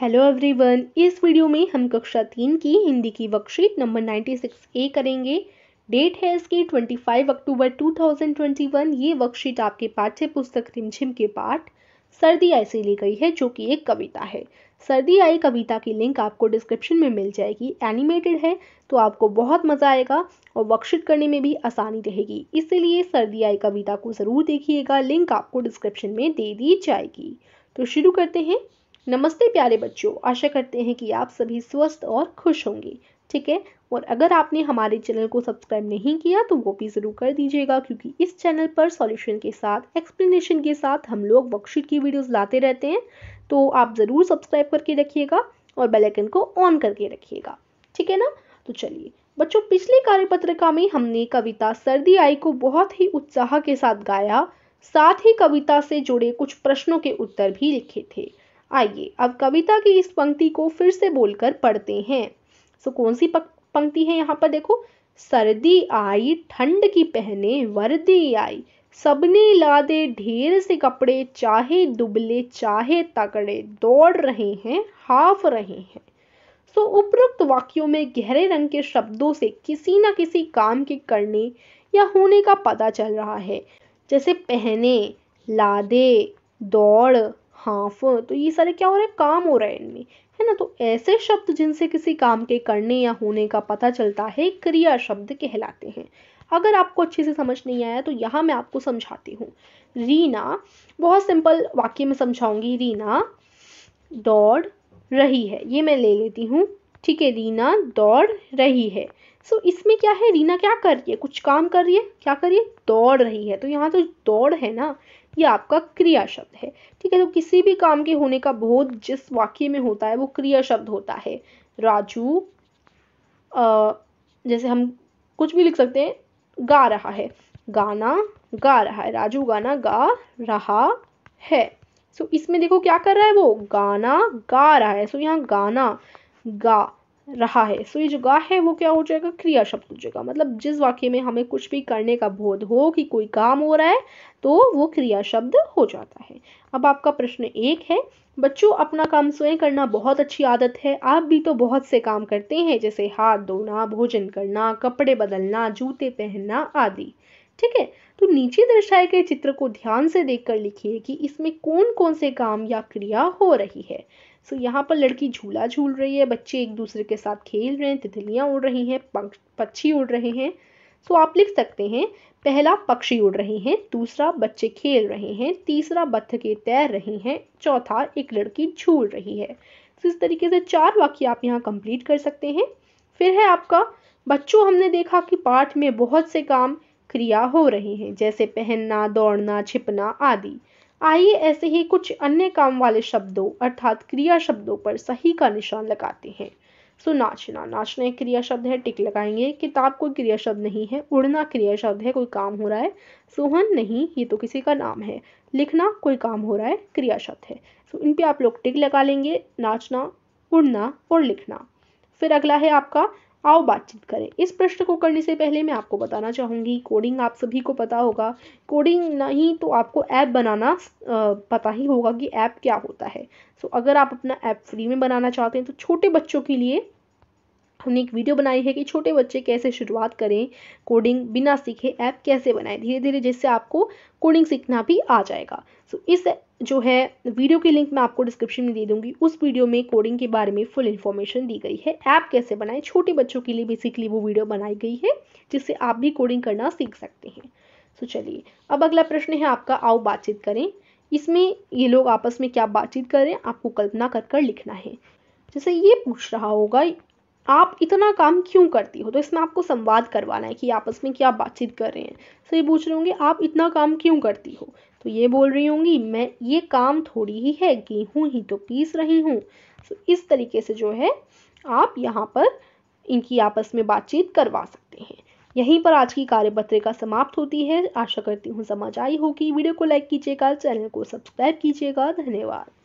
hello everyone इस video में हम कक्षा तीन की हिंदी की वर्कशीट नंबर 96 ए करेंगे डेट है इसकी 25 अक्टूबर 2021 ये वर्कशीट आपके पाठ्य पुस्तक रिमझिम के पाठ सर्दी आई से ली गई है जो कि एक कविता है सर्दी आई कविता की लिंक आपको डिस्क्रिप्शन में मिल जाएगी एनिमेटेड है तो आपको बहुत मज़ा आएगा और वर्कशीट करने में भी आसानी रहेगी इसीलिए सर्दी आई कविता को ज़रूर देखिएगा लिंक आपको डिस्क्रिप्शन में दे दी जाएगी तो शुरू करते हैं नमस्ते प्यारे बच्चों आशा करते हैं कि आप सभी स्वस्थ और खुश होंगे ठीक है और अगर आपने हमारे चैनल को सब्सक्राइब नहीं किया तो वो भी ज़रूर कर दीजिएगा क्योंकि इस चैनल पर सॉल्यूशन के साथ एक्सप्लेनेशन के साथ हम लोग वर्कशीट की वीडियोस लाते रहते हैं तो आप ज़रूर सब्सक्राइब करके रखिएगा और बेलाइकन को ऑन करके रखिएगा ठीक है ना तो चलिए बच्चों कार्य कार्यपत्रिका में हमने कविता सर्दी आई को बहुत ही उत्साह के साथ गाया साथ ही कविता से जुड़े कुछ प्रश्नों के उत्तर भी लिखे थे आइए अब कविता की इस पंक्ति को फिर से बोलकर पढ़ते हैं सो कौन सी पंक्ति है यहाँ पर देखो सर्दी आई ठंड की पहने वर्दी आई सबने लादे ढेर से कपड़े चाहे दुबले चाहे तकड़े दौड़ रहे हैं हाफ रहे हैं सो उपरोक्त वाक्यों में गहरे रंग के शब्दों से किसी ना किसी काम के करने या होने का पता चल रहा है जैसे पहने लादे दौड़ हाफ तो ये सारे क्या हो रहे हैं काम हो रहे हैं इनमें है ना तो ऐसे शब्द जिनसे किसी काम के करने या होने का पता चलता है क्रिया शब्द कहलाते हैं अगर आपको अच्छे से समझ नहीं आया तो यहाँ मैं आपको समझाती हूँ रीना बहुत सिंपल वाक्य में समझाऊंगी रीना दौड़ रही है ये मैं ले लेती हूँ ठीक है रीना दौड़ रही है सो so, इसमें क्या है रीना क्या कर रही है कुछ काम कर रही है क्या कर रही है दौड़ रही है तो यहाँ जो तो दौड़ है ना ये आपका क्रिया शब्द है ठीक है तो किसी भी काम के होने का बोध जिस वाक्य में होता है वो क्रिया शब्द होता है राजू जैसे हम कुछ भी लिख सकते हैं गा रहा है गाना गा रहा है राजू गाना गा रहा है सो so, इसमें देखो क्या कर रहा है वो गाना गा रहा है सो so, यहाँ गाना गा रहा है सो ये जो गा है वो क्या हो जाएगा क्रिया शब्द हो जाएगा मतलब जिस वाक्य में हमें कुछ भी करने का बोध हो कि कोई काम हो रहा है तो वो क्रिया शब्द हो जाता है अब आपका प्रश्न एक है बच्चों अपना काम स्वयं करना बहुत अच्छी आदत है आप भी तो बहुत से काम करते हैं जैसे हाथ धोना भोजन करना कपड़े बदलना जूते पहनना आदि ठीक है तो नीचे दर्शाए गए चित्र को ध्यान से देखकर लिखिए कि इसमें कौन कौन से काम या क्रिया हो रही है सो so, यहाँ पर लड़की झूला झूल रही है बच्चे एक दूसरे के साथ खेल रहे हैं तितलियाँ उड़ रही हैं पक्षी उड़ रहे हैं सो so, आप लिख सकते हैं पहला पक्षी उड़ रहे हैं दूसरा बच्चे खेल रहे हैं तीसरा के तैर रहे हैं चौथा एक लड़की झूल रही है तो so, इस तरीके से चार वाक्य आप यहाँ कंप्लीट कर सकते हैं फिर है आपका बच्चों हमने देखा कि पाठ में बहुत से काम क्रिया हो रहे हैं जैसे पहनना दौड़ना छिपना आदि आइए ऐसे ही कुछ अन्य काम वाले शब्दों अर्थात क्रिया शब्दों पर सही का निशान लगाते हैं सो नाचना नाचना एक क्रिया शब्द है टिक लगाएंगे किताब कोई क्रिया शब्द नहीं है उड़ना क्रिया शब्द है कोई काम हो रहा है सोहन नहीं ये तो किसी का नाम है लिखना कोई काम हो रहा है क्रिया शब्द है सो इन पे आप लोग टिक लगा लेंगे नाचना उड़ना और लिखना फिर अगला है आपका आओ बातचीत करें इस प्रश्न को करने से पहले मैं आपको बताना चाहूँगी कोडिंग आप सभी को पता होगा कोडिंग नहीं तो आपको ऐप बनाना पता ही होगा कि ऐप क्या होता है सो अगर आप अपना ऐप फ्री में बनाना चाहते हैं तो छोटे बच्चों के लिए हमने एक वीडियो बनाई है कि छोटे बच्चे कैसे शुरुआत करें कोडिंग बिना सीखे ऐप कैसे बनाएं धीरे धीरे जिससे आपको कोडिंग सीखना भी आ जाएगा सो so, इस जो है वीडियो की लिंक मैं आपको डिस्क्रिप्शन में दे दूंगी उस वीडियो में कोडिंग के बारे में फुल इन्फॉर्मेशन दी गई है ऐप कैसे बनाएं छोटे बच्चों के लिए बेसिकली वो वीडियो बनाई गई है जिससे आप भी कोडिंग करना सीख सकते हैं सो so, चलिए अब अगला प्रश्न है आपका आओ बातचीत करें इसमें ये लोग आपस में क्या बातचीत कर रहे हैं आपको कल्पना कर कर लिखना है जैसे ये पूछ रहा होगा आप इतना काम क्यों करती हो तो इसमें आपको संवाद करवाना है कि आपस में क्या बातचीत कर रहे हैं सो तो ये पूछ रहे होंगे आप इतना काम क्यों करती हो तो ये बोल रही होंगी मैं ये काम थोड़ी ही है गेहूँ ही तो पीस रही हूँ सो तो इस तरीके से जो है आप यहाँ पर इनकी आपस में बातचीत करवा सकते हैं यहीं पर आज की कार्यपत्रिका समाप्त होती है आशा करती हूँ समझ आई होगी वीडियो को लाइक कीजिएगा चैनल को सब्सक्राइब कीजिएगा धन्यवाद